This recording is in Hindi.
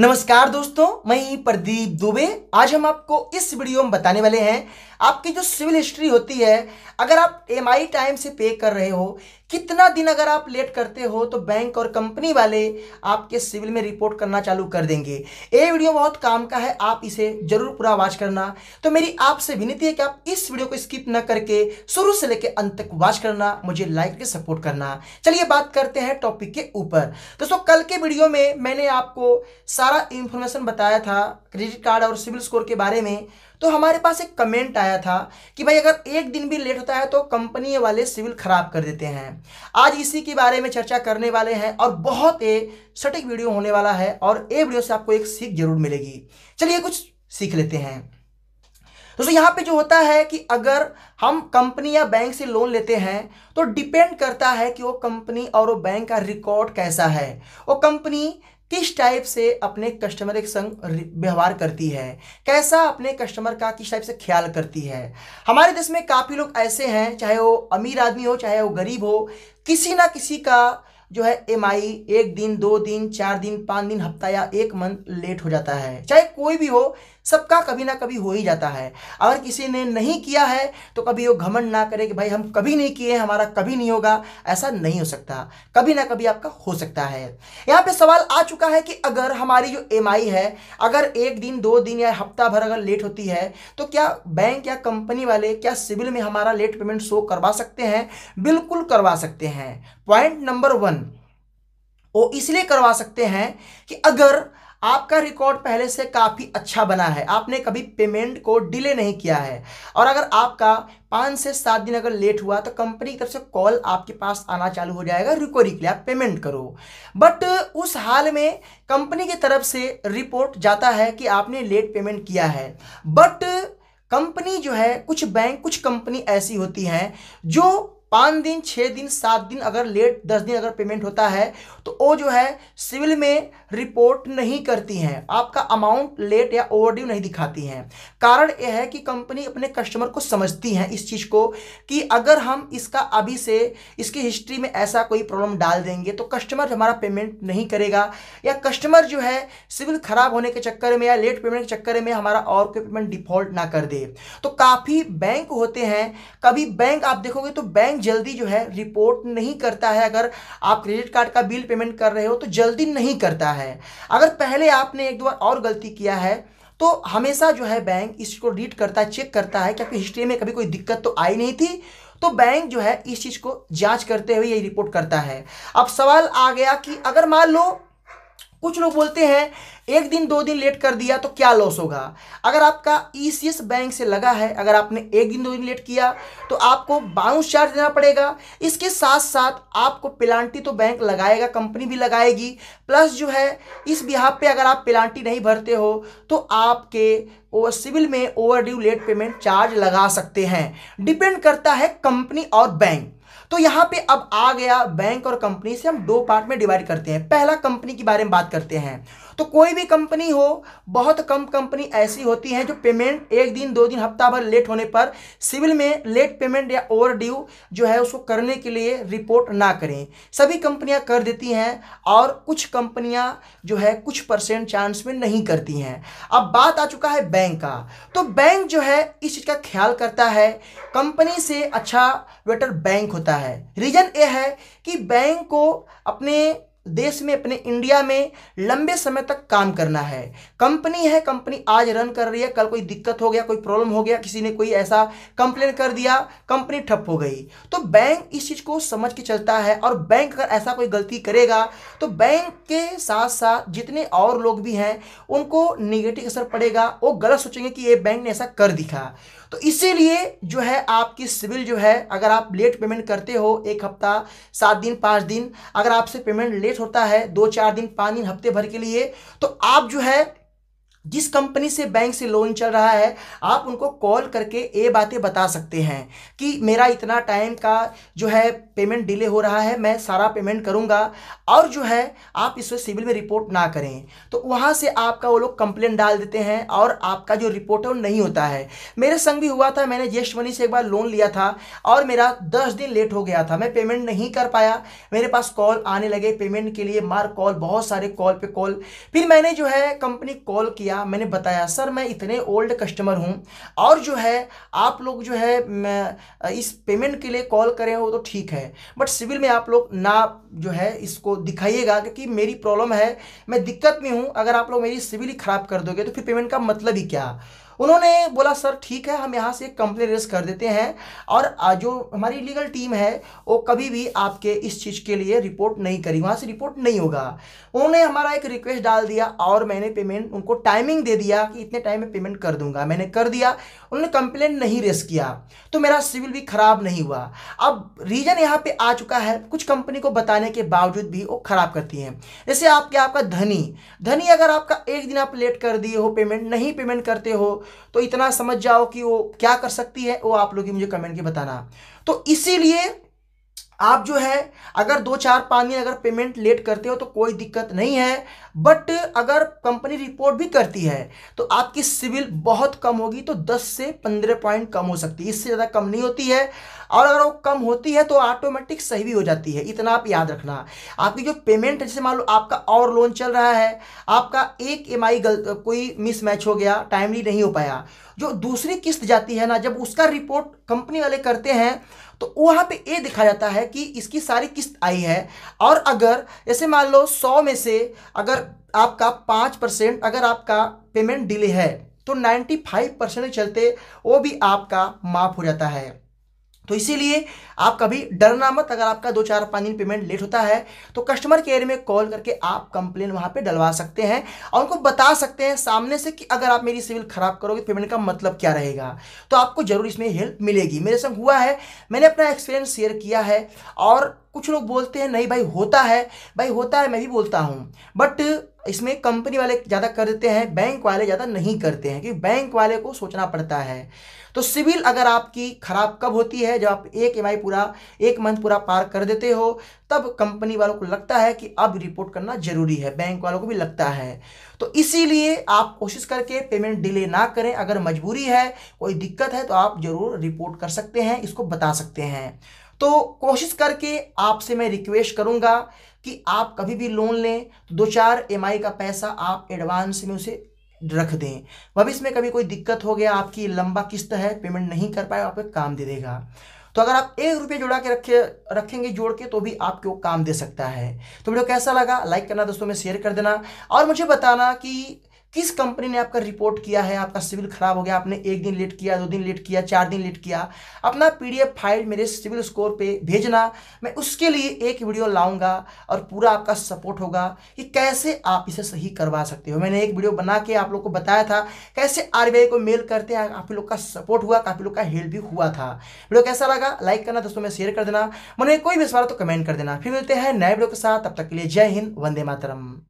नमस्कार दोस्तों मैं प्रदीप दुबे आज हम आपको इस वीडियो में बताने वाले हैं आपकी जो सिविल हिस्ट्री होती है अगर आप एम टाइम से पे कर रहे हो कितना दिन अगर आप लेट करते हो तो बैंक और कंपनी वाले आपके सिविल में रिपोर्ट करना चालू कर देंगे ये वीडियो बहुत काम का है आप इसे जरूर पूरा वॉच करना तो मेरी आपसे विनती है कि आप इस वीडियो को स्किप न करके शुरू से लेकर अंत तक वॉच करना मुझे लाइक के सपोर्ट करना चलिए बात करते हैं टॉपिक के ऊपर दोस्तों कल के वीडियो में मैंने आपको सारा इंफॉर्मेशन बताया था क्रेडिट कार्ड और सिविल स्कोर के बारे में तो हमारे पास एक कमेंट आया था कि भाई अगर एक दिन भी लेट होता है तो कंपनी वाले सिविल खराब कर देते हैं आज इसी के बारे में चर्चा करने वाले हैं और बहुत ही सटीक वीडियो होने वाला है और ये वीडियो से आपको एक सीख जरूर मिलेगी चलिए कुछ सीख लेते हैं दोस्तों यहाँ पे जो होता है कि अगर हम कंपनी या बैंक से लोन लेते हैं तो डिपेंड करता है कि वो कंपनी और वो बैंक का रिकॉर्ड कैसा है वो कंपनी किस टाइप से अपने कस्टमर के संग व्यवहार करती है कैसा अपने कस्टमर का किस टाइप से ख्याल करती है हमारे देश में काफ़ी लोग ऐसे हैं चाहे वो अमीर आदमी हो चाहे वो गरीब हो किसी ना किसी का जो है एम आई एक दिन दो दिन चार दिन पाँच दिन हफ्ता या एक मंथ लेट हो जाता है चाहे कोई भी हो सबका कभी ना कभी हो ही जाता है अगर किसी ने नहीं किया है तो कभी वो घमंड ना करे कि भाई हम कभी नहीं किए हमारा कभी नहीं होगा ऐसा नहीं हो सकता कभी ना कभी आपका हो सकता है यहाँ पे सवाल आ चुका है कि अगर हमारी जो एम है अगर एक दिन दो दिन या हफ्ता भर अगर लेट होती है तो क्या बैंक या कंपनी वाले क्या सिविल में हमारा लेट पेमेंट शो करवा सकते हैं बिल्कुल करवा सकते हैं पॉइंट नंबर वन वो इसलिए करवा सकते हैं कि अगर आपका रिकॉर्ड पहले से काफ़ी अच्छा बना है आपने कभी पेमेंट को डिले नहीं किया है और अगर आपका पाँच से सात दिन अगर लेट हुआ तो कंपनी की तरफ से कॉल आपके पास आना चालू हो जाएगा रिकवरी के लिए आप पेमेंट करो बट उस हाल में कंपनी की तरफ से रिपोर्ट जाता है कि आपने लेट पेमेंट किया है बट कंपनी जो है कुछ बैंक कुछ कंपनी ऐसी होती हैं जो पाँच दिन छः दिन सात दिन अगर लेट दस दिन अगर पेमेंट होता है तो वो जो है सिविल में रिपोर्ट नहीं करती हैं आपका अमाउंट लेट या ओवरड्यू नहीं दिखाती हैं कारण यह है कि कंपनी अपने कस्टमर को समझती हैं इस चीज़ को कि अगर हम इसका अभी से इसकी हिस्ट्री में ऐसा कोई प्रॉब्लम डाल देंगे तो कस्टमर हमारा पेमेंट नहीं करेगा या कस्टमर जो है सिविल ख़राब होने के चक्कर में या लेट पेमेंट के चक्कर में हमारा और कोई पेमेंट डिफॉल्ट ना कर दे तो काफ़ी बैंक होते हैं कभी बैंक आप देखोगे तो बैंक जल्दी जो है रिपोर्ट नहीं करता है अगर आप क्रेडिट कार्ड का बिल पेमेंट कर रहे हो तो जल्दी नहीं करता है है अगर पहले आपने एक दो बार और गलती किया है तो हमेशा जो है बैंक इसको रीड करता है चेक करता है कि आपकी हिस्ट्री में कभी कोई दिक्कत तो आई नहीं थी तो बैंक जो है इस चीज़ को जांच करते हुए ये रिपोर्ट करता है अब सवाल आ गया कि अगर मान लो कुछ लोग बोलते हैं एक दिन दो दिन लेट कर दिया तो क्या लॉस होगा अगर आपका ई e बैंक से लगा है अगर आपने एक दिन दो दिन लेट किया तो आपको बाउंस चार्ज देना पड़ेगा इसके साथ साथ आपको पेलान्टी तो बैंक लगाएगा कंपनी भी लगाएगी प्लस जो है इस बिहार पे अगर आप पेलान्टी नहीं भरते हो तो आपके ओवर सिविल में overdue late payment charge लगा सकते हैं डिपेंड करता है कंपनी और बैंक तो यहां पे अब आ गया बैंक और कंपनी से हम दो पार्ट में डिवाइड करते हैं पहला कंपनी के बारे में बात करते हैं तो कोई भी कंपनी हो बहुत कम कंपनी ऐसी होती है जो पेमेंट एक दिन दो दिन हफ्ता भर लेट होने पर सिविल में लेट पेमेंट या ओवर ड्यू जो है उसको करने के लिए रिपोर्ट ना करें सभी कंपनियां कर देती हैं और कुछ कंपनियां जो है कुछ परसेंट चांस में नहीं करती हैं अब बात आ चुका है बैंक का तो बैंक जो है इस चीज़ का ख्याल करता है कंपनी से अच्छा बेटर बैंक होता है रीज़न ये है कि बैंक को अपने देश में अपने इंडिया में लंबे समय तक काम करना है कंपनी है कंपनी आज रन कर रही है कल कोई दिक्कत हो गया कोई प्रॉब्लम हो गया किसी ने कोई ऐसा कंप्लेन कर दिया कंपनी ठप हो गई तो बैंक इस चीज़ को समझ के चलता है और बैंक अगर ऐसा कोई गलती करेगा तो बैंक के साथ साथ जितने और लोग भी हैं उनको निगेटिव असर पड़ेगा वो गलत सोचेंगे कि ये बैंक ने ऐसा कर दिखा तो इसीलिए जो है आपकी सिविल जो है अगर आप लेट पेमेंट करते हो एक हफ्ता सात दिन पाँच दिन अगर आपसे पेमेंट लेट होता है दो चार दिन पाँच दिन हफ्ते भर के लिए तो आप जो है जिस कंपनी से बैंक से लोन चल रहा है आप उनको कॉल करके ये बातें बता सकते हैं कि मेरा इतना टाइम का जो है पेमेंट डिले हो रहा है मैं सारा पेमेंट करूंगा और जो है आप इस सिविल में रिपोर्ट ना करें तो वहाँ से आपका वो लोग कंप्लेन डाल देते हैं और आपका जो रिपोर्ट है वो नहीं होता है मेरे संग भी हुआ था मैंने जेस्ट मनी से एक बार लोन लिया था और मेरा दस दिन लेट हो गया था मैं पेमेंट नहीं कर पाया मेरे पास कॉल आने लगे पेमेंट के लिए मार कॉल बहुत सारे कॉल पर कॉल फिर मैंने जो है कंपनी कॉल किया किया मैंने बताया सर मैं इतने ओल्ड कस्टमर हूँ और जो है आप लोग जो है इस पेमेंट के लिए कॉल करें वो तो ठीक है बट सिविल में आप लोग ना जो है इसको दिखाइएगा क्योंकि मेरी प्रॉब्लम है मैं दिक्कत में हूँ अगर आप लोग मेरी सिविल ही ख़राब कर दोगे तो फिर पेमेंट का मतलब ही क्या उन्होंने बोला सर ठीक है हम यहाँ से एक कंप्लेन रेज कर देते हैं और जो हमारी लीगल टीम है वो कभी भी आपके इस चीज़ के लिए रिपोर्ट नहीं करी वहाँ से रिपोर्ट नहीं होगा उन्होंने हमारा एक रिक्वेस्ट डाल दिया और मैंने पेमेंट उनको टाइमिंग दे दिया कि इतने टाइम में पेमेंट कर दूंगा मैंने कर दिया उन्होंने कंप्लेन नहीं रेस किया तो मेरा सिविल भी ख़राब नहीं हुआ अब रीज़न यहाँ पे आ चुका है कुछ कंपनी को बताने के बावजूद भी वो ख़राब करती हैं जैसे आपके आपका धनी धनी अगर आपका एक दिन आप लेट कर दिए हो पेमेंट नहीं पेमेंट करते हो तो इतना समझ जाओ कि वो क्या कर सकती है वो आप लोग ही मुझे कमेंट के बताना तो इसीलिए आप जो है अगर दो चार पाँच दिन अगर पेमेंट लेट करते हो तो कोई दिक्कत नहीं है बट अगर कंपनी रिपोर्ट भी करती है तो आपकी सिविल बहुत कम होगी तो 10 से 15 पॉइंट कम हो सकती है इससे ज़्यादा कम नहीं होती है और अगर वो कम होती है तो ऑटोमेटिक सही भी हो जाती है इतना आप याद रखना आपकी जो पेमेंट जैसे मान लो आपका और लोन चल रहा है आपका एक एम आई कोई मिसमैच हो गया टाइमली नहीं हो पाया जो दूसरी किस्त जाती है ना जब उसका रिपोर्ट कंपनी वाले करते हैं तो वहाँ पे ये देखा जाता है कि इसकी सारी किस्त आई है और अगर ऐसे मान लो सौ में से अगर आपका पाँच परसेंट अगर आपका पेमेंट डिले है तो नाइन्टी फाइव परसेंट चलते वो भी आपका माफ हो जाता है तो इसीलिए आप कभी डरना मत अगर आपका दो चार पाँच दिन पेमेंट लेट होता है तो कस्टमर केयर में कॉल करके आप कंप्लेन वहाँ पे डलवा सकते हैं और उनको बता सकते हैं सामने से कि अगर आप मेरी सिविल ख़राब करोगे पेमेंट का मतलब क्या रहेगा तो आपको ज़रूर इसमें हेल्प मिलेगी मेरे संग हुआ है मैंने अपना एक्सपीरियंस शेयर किया है और कुछ लोग बोलते हैं नहीं भाई होता है भाई होता है मैं भी बोलता हूँ बट इसमें कंपनी वाले ज़्यादा कर देते हैं बैंक वाले ज़्यादा नहीं करते हैं क्योंकि बैंक वाले को सोचना पड़ता है तो सिविल अगर आपकी ख़राब कब होती है जब आप एक एम पूरा एक मंथ पूरा पार कर देते हो तब कंपनी वालों को लगता है कि अब रिपोर्ट करना ज़रूरी है बैंक वालों को भी लगता है तो इसीलिए आप कोशिश करके पेमेंट डिले ना करें अगर मजबूरी है कोई दिक्कत है तो आप ज़रूर रिपोर्ट कर सकते हैं इसको बता सकते हैं तो कोशिश करके आपसे मैं रिक्वेस्ट करूंगा कि आप कभी भी लोन लें तो दो चार एम का पैसा आप एडवांस में उसे रख दें भविष्य में कभी कोई दिक्कत हो गया आपकी लंबा किस्त है पेमेंट नहीं कर पाए आपको काम दे देगा तो अगर आप एक रुपये जोड़ा के रखे रखेंगे जोड़ के तो भी आपके वो काम दे सकता है तो वीडियो कैसा लगा लाइक करना दोस्तों में शेयर कर देना और मुझे बताना कि किस कंपनी ने आपका रिपोर्ट किया है आपका सिविल खराब हो गया आपने एक दिन लेट किया दो दिन लेट किया चार दिन लेट किया अपना पीडीएफ फाइल मेरे सिविल स्कोर पे भेजना मैं उसके लिए एक वीडियो लाऊंगा और पूरा आपका सपोर्ट होगा कि कैसे आप इसे सही करवा सकते हो मैंने एक वीडियो बना के आप लोग को बताया था कैसे आर को मेल करते हैं काफ़ी लोग का सपोर्ट हुआ काफ़ी लोग का हेल्प भी हुआ था वीडियो कैसा लगा लाइक करना दोस्तों में शेयर कर देना मैंने कोई भी सवाल तो कमेंट कर देना फिर मिलते हैं नए वीडियो के साथ तब तक के लिए जय हिंद वंदे मातरम